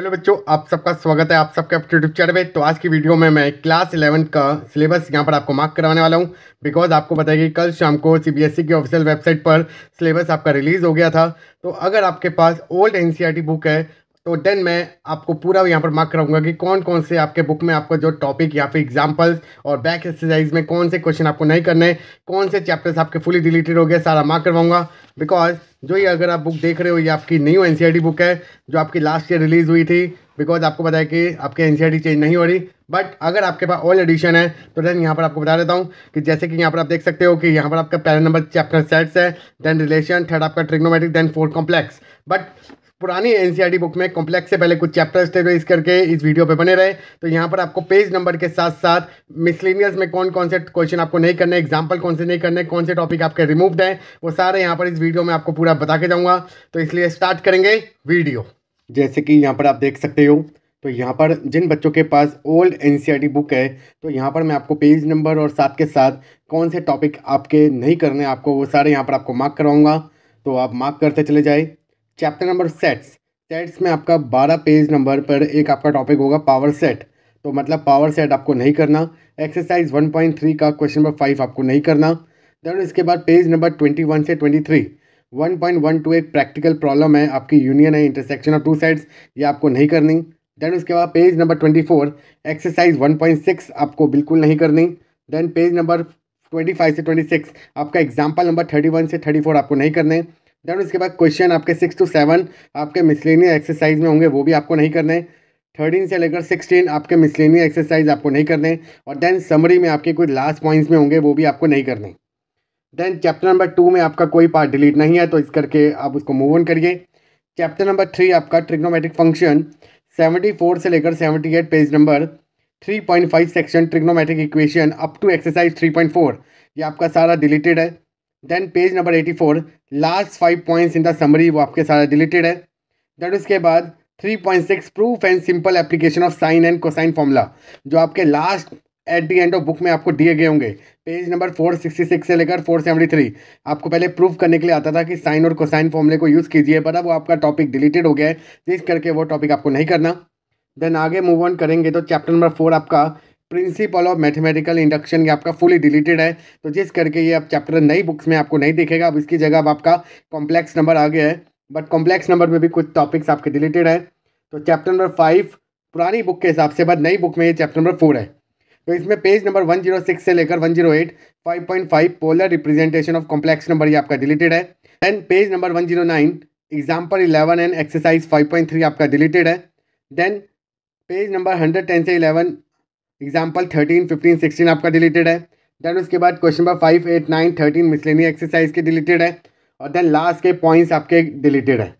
hello बच्चों आप सबका स्वागत है आप सबके अपने यूट्यूब चैनल पे तो आज की वीडियो में मैं क्लास इलेवन का सिलेबस यहाँ पर आपको मार्क करवाने वाला हूँ बिकॉज आपको बताया कि कल शाम को सीबीएसई e की ऑफिशियल वेबसाइट पर सिलेबस आपका रिलीज़ हो गया था तो अगर आपके पास ओल्ड एनसीईआरटी बुक है तो देन मैं आपको पूरा यहाँ पर मार्क कराऊंगा कि कौन कौन से आपके बुक में आपको जो टॉपिक या फिर एग्जाम्पल्स और बैक एक्सरसाइज में कौन से क्वेश्चन आपको नहीं करने हैं कौन से चैप्टर्स आपके फुली डिलीटेड हो गए सारा मार्क करवाऊंगा बिकॉज जो ये अगर आप बुक देख रहे हो ये आपकी न्यू एन बुक है जो आपकी लास्ट ईयर रिलीज़ हुई थी बिकॉज आपको बताया कि आपकी एन चेंज नहीं हो रही बट अगर आपके पास ऑल एडिशन है तो देन यहाँ पर आपको बता देता हूँ कि जैसे कि यहाँ पर आप देख सकते हो कि यहाँ पर आपका पहला नंबर चैप्टर सेट्स है देन रिलेशन थर्ड आपका trigonometric then fourth complex but पुरानी एन बुक e में कॉम्प्लेक्स से पहले कुछ चैप्टर्स थे तो इस करके इस वीडियो पे बने रहे तो यहाँ पर आपको पेज नंबर के साथ साथ मिसलिनियस में कौन कौन से क्वेश्चन आपको नहीं करने एग्जाम्पल कौन से नहीं करने कौन से टॉपिक आपके रिमूव हैं वो सारे यहाँ पर इस वीडियो में आपको पूरा बता के जाऊँगा तो इसलिए स्टार्ट करेंगे वीडियो जैसे कि यहाँ पर आप देख सकते हो तो यहाँ पर जिन बच्चों के पास ओल्ड एन बुक है तो यहाँ पर मैं आपको पेज नंबर और साथ के साथ कौन से टॉपिक आपके नहीं करने आपको वो सारे यहाँ पर आपको मार्क करवाऊँगा तो आप मार्क करते चले जाए चैप्टर नंबर सेट्स सेट्स में आपका बारह पेज नंबर पर एक आपका टॉपिक होगा पावर सेट तो मतलब पावर सेट आपको नहीं करना एक्सरसाइज वन पॉइंट थ्री का क्वेश्चन नंबर फाइव आपको नहीं करना देन इसके बाद पेज नंबर ट्वेंटी वन से twenty three one point one two एक प्रैक्टिकल प्रॉब्लम है आपकी यूनियन है इंटरसेक्शन ऑफ टू साइड्स ये आपको नहीं करनी देन उसके बाद page number twenty four exercise one point six आपको बिल्कुल नहीं करनी then page number twenty five से ट्वेंटी सिक्स आपका एग्जाम्पल नंबर थर्टी वन से थर्टी फोर आपको नहीं करने देन उसके बाद क्वेश्चन आपके सिक्स टू सेवन आपके मिसलिनियर एक्सरसाइज में होंगे वो भी आपको नहीं करने थर्टीन से लेकर सिक्सटीन आपके मिसलिनियर एक्सरसाइज आपको नहीं करने और देन समरी में आपके कोई लास्ट पॉइंट्स में होंगे वो भी आपको नहीं करने देन चैप्टर नंबर टू में आपका कोई पार्ट डिलीट नहीं है तो इस करके आप उसको मूव ऑन करिए चैप्टर नंबर थ्री आपका ट्रिग्नोमेट्रिक फंक्शन सेवेंटी फोर से लेकर seventy eight page number three point five section trigonometric equation up to exercise three point four ये आपका सारा डिलीटेड है then page number eighty four last five points in the summary वो आपके सारे deleted है देन उसके बाद three point six proof and simple application of sine and cosine formula जो आपके last at the end of book में आपको दिए गए होंगे page number four sixty six से लेकर फोर सेवेंटी थ्री आपको पहले प्रूफ करने के लिए आता था कि साइन और कोसाइन फॉर्मूले को यूज़ कीजिए पर अब वो आपका टॉपिक डिलीटेड हो गया है जिस करके वो टॉपिक आपको नहीं करना देन आगे मूव ऑन करेंगे तो चैप्टर नंबर फोर आपका प्रिंसिपल ऑफ मैथमेटिकल इंडक्शन ये आपका फुली डिलीटेड है तो जिस करके ये अब चैप्टर नई बुक्स में आपको नहीं दिखेगा अब इसकी जगह अब आपका कॉम्प्लेक्स नंबर आ गया है बट कॉम्प्लेक्स नंबर में भी कुछ टॉपिक्स आपके डिलीटेड हैं तो चैप्टर नंबर फाइव पुरानी बुक के हिसाब से बट नई बुक में ये चैप्टर नंबर फोर है तो इसमें page number one zero six से लेकर one zero eight five point five polar representation of complex number ये आपका डिलीटेड है then page number one zero nine example eleven and exercise five point three आपका deleted है then page number hundred ten से eleven example thirteen fifteen sixteen आपका deleted है then उसके बाद question number five eight nine thirteen miscellaneous exercise के deleted है और देन लास्ट के पॉइंट्स आपके डिलीटेड है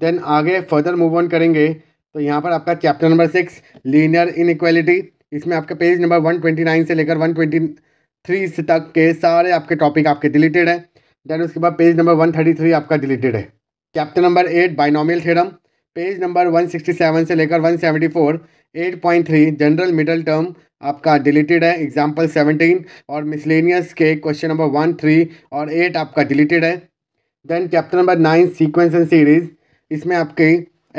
देन आगे फर्दर मूव ऑन करेंगे तो यहाँ पर आपका chapter number six linear equality इसमें आपका page number one twenty nine से लेकर वन ट्वेंटी थ्री तक के सारे आपके टॉपिक आपके डिलीटेड है देन उसके बाद page number one thirty three आपका डिलीटेड है chapter number eight binomial theorem page number 167 से लेकर 174 8.3 जनरल मिडल टर्म आपका डिलीटेड है एग्जाम्पल 17 और मिसलेनियस के क्वेश्चन नंबर वन थ्री और एट आपका डिलीटेड है then chapter number nine sequence and series इसमें आपके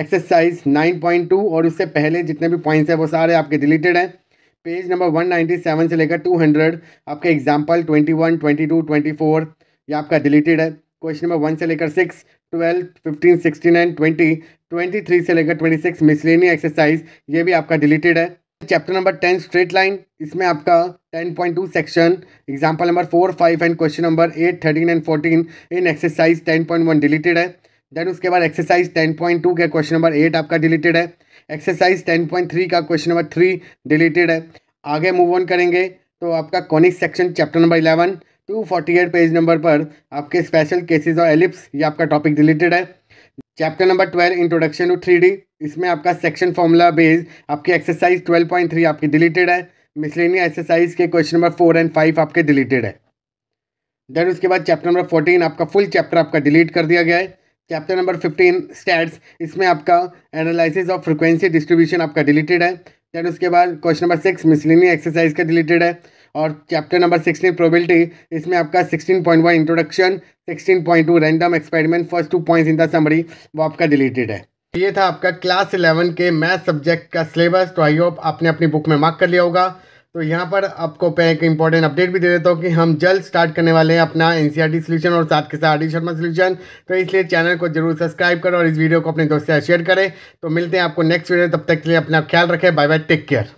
एक्सरसाइज 9.2 और उससे पहले जितने भी पॉइंट्स हैं वो सारे आपके डिलीटेड हैं पेज नंबर 197 से लेकर 200 आपके एग्जाम्पल 21, 22, 24 ये आपका डिलीटेड है क्वेश्चन नंबर वन से लेकर six twelve fifteen sixteen and twenty twenty three से लेकर ट्वेंटी सिक्स मिसलेनी एक्सरसाइज ये भी आपका डिलीटेड है chapter number ten straight line इसमें आपका ten point two section example number four five and question number eight thirteen and fourteen in exercise ten point one deleted है then उसके बाद exercise ten point two का question number eight आपका deleted है exercise ten point three का question number three deleted है आगे move on करेंगे तो आपका conic section chapter number eleven two forty eight page number पर आपके स्पेशल केसेज और एलिप्स ये आपका टॉपिक डिलीटेड है chapter number twelve introduction to three D इसमें आपका सेक्शन फॉर्मूला बेस आपकी एक्सरसाइज ट्वेल्व पॉइंट थ्री आपकी डिलीटेड है मिसलेनिया एक्सरसाइज के question number four and five आपके डिलीटेड है देन उसके बाद चैप्टर नंबर फोर्टीन आपका फुल चैप्टर आपका डिलीट कर दिया गया है चैप्टर नंबर फिफ्टीन स्टैट्स इसमें आपका एनालिसिस ऑफ फ्रिक्वेंसी डिस्ट्रीब्यूशन आपका डिलीटेड है देन उसके बाद question number six miscellaneous exercise का डिलीटेड है और चैप्टर नंबर सिक्सटीन प्रोबेबिलिटी इसमें आपका sixteen point one introduction sixteen point two random experiment first two points in the summary वो आपका डिलीटेड है ये था आपका क्लास इलेवन के मैथ सब्जेक्ट का सिलेबस तो आई होप आपने अपनी बुक में मार्क कर लिया होगा तो यहाँ पर आपको मैं एक इंपॉर्टेंट अपडेट भी दे देता हूँ कि हम जल्द स्टार्ट करने वाले हैं अपना एन सी सोल्यूशन और साथ के साथ आर डी शर्मा सोल्यूशन तो इसलिए चैनल को जरूर सब्सक्राइब करें और इस वीडियो को अपने दोस्त से शेयर करें तो मिलते हैं आपको नेक्स्ट वीडियो तब तक के लिए अपना ख्याल रखें बाय बाय टेक केयर